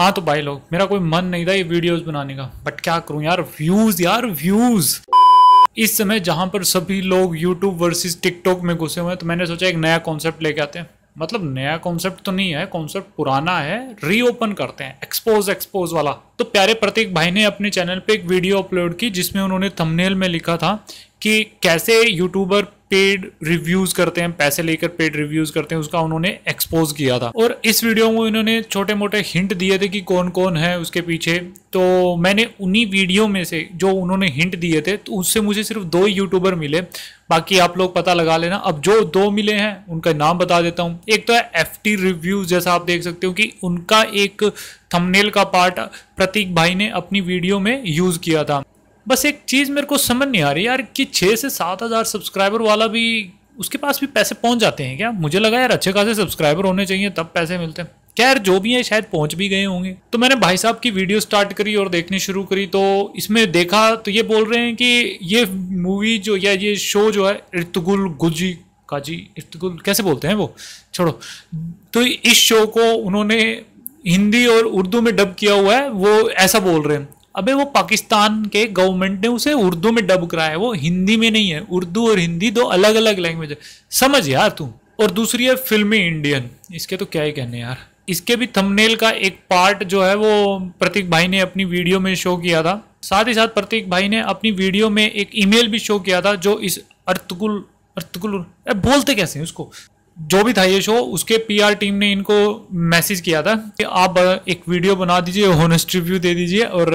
हाँ तो भाई लोग मेरा कोई मन नहीं था ये वीडियोस बनाने का बट क्या करूँ यार व्यूज़ यार व्यूज़ इस समय जहाँ पर सभी लोग यूट्यूब वर्सेस टिकटॉक में घुसे हुए हैं तो मैंने सोचा एक नया कॉन्सेप्ट लेके आते हैं मतलब नया कॉन्सेप्ट तो नहीं है कॉन्सेप्ट पुराना है रीओपन करते हैं एक्सपोज एक्सपोज वाला तो प्यारे प्रतीक भाई ने अपने चैनल पे एक वीडियो अपलोड की जिसमें उन्होंने थंबनेल में लिखा था कि कैसे यूट्यूबर पेड रिव्यूज करते हैं पैसे लेकर पेड रिव्यूज करते हैं उसका उन्होंने एक्सपोज किया था और इस वीडियो में इन्होंने छोटे मोटे हिंट दिए थे कि कौन कौन है उसके पीछे तो मैंने उन्हीं वीडियो में से जो उन्होंने हिंट दिए थे तो उससे मुझे सिर्फ दो ही यूट्यूबर मिले बाकी आप लोग पता लगा लेना अब जो दो मिले हैं उनका नाम बता देता हूँ एक तो है एफ टी जैसा आप देख सकते हो कि उनका एक थंबनेल का पार्ट प्रतीक भाई ने अपनी वीडियो में यूज़ किया था बस एक चीज़ मेरे को समझ नहीं आ रही यार कि छः से सात हज़ार सब्सक्राइबर वाला भी उसके पास भी पैसे पहुंच जाते हैं क्या मुझे लगा यार अच्छे खासे सब्सक्राइबर होने चाहिए तब पैसे मिलते हैं खैर जो भी है शायद पहुंच भी गए होंगे तो मैंने भाई साहब की वीडियो स्टार्ट करी और देखनी शुरू करी तो इसमें देखा तो ये बोल रहे हैं कि ये मूवी जो या ये शो जो है इर्तगुल गुजी जी इर्तगुल कैसे बोलते हैं वो छोड़ो तो इस शो को उन्होंने हिंदी और उर्दू में डब किया हुआ है वो ऐसा बोल रहे हैं अबे वो पाकिस्तान के गवर्नमेंट ने उसे उर्दू में डब कराया है वो हिंदी में नहीं है उर्दू और हिंदी दो अलग अलग लैंग्वेज है समझ यार तू और दूसरी है फिल्मी इंडियन इसके तो क्या ही कहने यार इसके भी थंबनेल का एक पार्ट जो है वो प्रतीक भाई ने अपनी वीडियो में शो किया था साथ ही साथ प्रतीक भाई ने अपनी वीडियो में एक ईमेल भी शो किया था जो इस अर्थकुल अर्थकुल बोलते कैसे हैं उसको जो भी था ये शो उसके पीआर टीम ने इनको मैसेज किया था कि आप एक वीडियो बना दीजिए होनेस्ट रिव्यू दे दीजिए और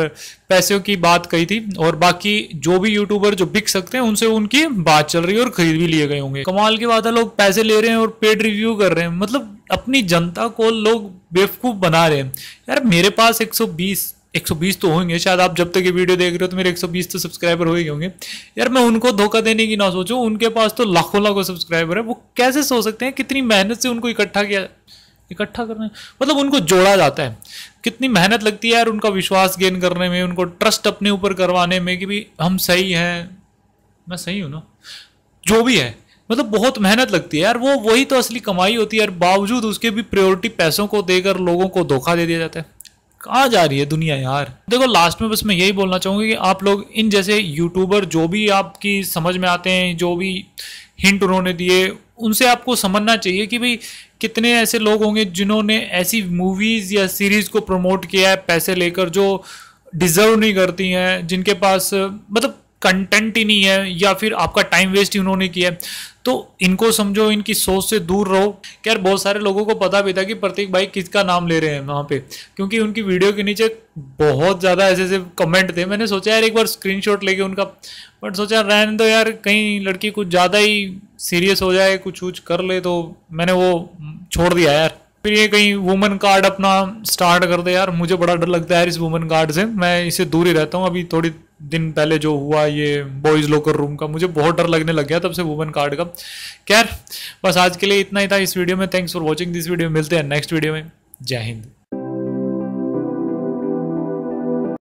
पैसों की बात कही थी और बाकी जो भी यूट्यूबर जो बिक सकते हैं उनसे उनकी बात चल रही है और खरीद भी लिए गए होंगे कमाल की बात है लोग पैसे ले रहे हैं और पेड रिव्यू कर रहे हैं मतलब अपनी जनता को लोग बेवकूफ़ बना रहे हैं यार मेरे पास 120 120 तो होंगे शायद आप जब तक ये वीडियो देख रहे हो तो मेरे 120 तो सब्सक्राइबर हो ही होंगे यार मैं उनको धोखा देने की ना सोचूं उनके पास तो लाखों लाखों सब्सक्राइबर है वो कैसे सो सकते हैं कितनी मेहनत से उनको इकट्ठा किया इकट्ठा करने मतलब उनको जोड़ा जाता है कितनी मेहनत लगती है यार उनका विश्वास गेन करने में उनको ट्रस्ट अपने ऊपर करवाने में कि भाई हम सही हैं मैं सही हूँ ना जो भी है मतलब बहुत मेहनत लगती है यार वो वही तो असली कमाई होती है यार बावजूद उसके भी प्रायोरिटी पैसों को देकर लोगों को धोखा दे दिया जाता है कहाँ जा रही है दुनिया यार देखो लास्ट में बस मैं यही बोलना चाहूंगी कि आप लोग इन जैसे यूट्यूबर जो भी आपकी समझ में आते हैं जो भी हिंट उन्होंने दिए उनसे आपको समझना चाहिए कि भाई कितने ऐसे लोग होंगे जिन्होंने ऐसी मूवीज़ या सीरीज़ को प्रमोट किया है पैसे लेकर जो डिज़र्व नहीं करती हैं जिनके पास मतलब कंटेंट ही नहीं है या फिर आपका टाइम वेस्ट ही उन्होंने किया है तो इनको समझो इनकी सोच से दूर रहो यार बहुत सारे लोगों को पता भी था कि प्रतीक भाई किसका नाम ले रहे हैं वहाँ पे क्योंकि उनकी वीडियो के नीचे बहुत ज़्यादा ऐसे ऐसे कमेंट थे मैंने सोचा यार एक बार शॉट लेके उनका बट सोचा रहने दो यार कहीं लड़की कुछ ज़्यादा ही सीरियस हो जाए कुछ कुछ कर ले तो मैंने वो छोड़ दिया यार फिर ये कहीं वुमेन कार्ड अपना स्टार्ट कर दे यार मुझे बड़ा डर लगता है यार इस वुमेन कार्ड से मैं इसे दूर ही रहता हूँ अभी थोड़ी दिन पहले जो हुआ ये बॉयज़ लोकर रूम का मुझे बहुत डर लगने लग गया तब से वुमेन कार्ड का खैर बस आज के लिए इतना ही था इस वीडियो में thanks for watching this video मिलते हैं नेक्स्ट वीडियो में जय हिंद